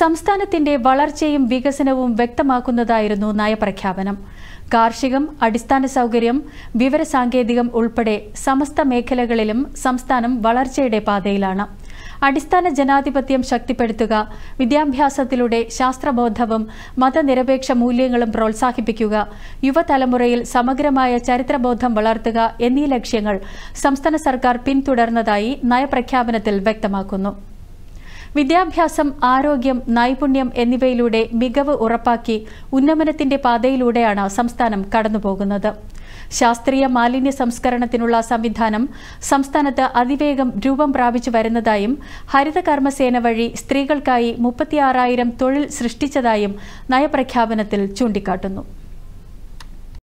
സംസ്ഥാനത്തിന്റെ വളർച്ചയും വികസനവും വ്യക്തമാക്കുന്നതായിരുന്നു നയപ്രഖ്യാപനം കാർഷികം അടിസ്ഥാന സൗകര്യം വിവരസാങ്കേതികം ഉൾപ്പെടെ സമസ്ത മേഖലകളിലും സംസ്ഥാനം വളർച്ചയുടെ പാതയിലാണ് അടിസ്ഥാന ജനാധിപത്യം ശക്തിപ്പെടുത്തുക വിദ്യാഭ്യാസത്തിലൂടെ ശാസ്ത്രബോധവും മതനിരപേക്ഷ മൂല്യങ്ങളും പ്രോത്സാഹിപ്പിക്കുക യുവതലമുറയിൽ സമഗ്രമായ ചരിത്രബോധം വളർത്തുക എന്നീ ലക്ഷ്യങ്ങൾ സംസ്ഥാന സർക്കാർ പിന്തുടർന്നതായി നയപ്രഖ്യാപനത്തിൽ വ്യക്തമാക്കുന്നു വിദ്യാഭ്യാസം ആരോഗ്യം നൈപുണ്യം എന്നിവയിലൂടെ മികവ് ഉറപ്പാക്കി ഉന്നമനത്തിന്റെ പാതയിലൂടെയാണ് സംസ്ഥാനം കടന്നുപോകുന്നത് ശാസ്ത്രീയ മാലിന്യ സംസ്കരണത്തിനുള്ള സംവിധാനം സംസ്ഥാനത്ത് അതിവേഗം രൂപം പ്രാപിച്ചു വരുന്നതായും കർമ്മസേന വഴി സ്ത്രീകൾക്കായി മുപ്പത്തിയാറായിരം തൊഴിൽ സൃഷ്ടിച്ചതായും നയപ്രഖ്യാപനത്തിൽ ചൂണ്ടിക്കാട്ടുന്നു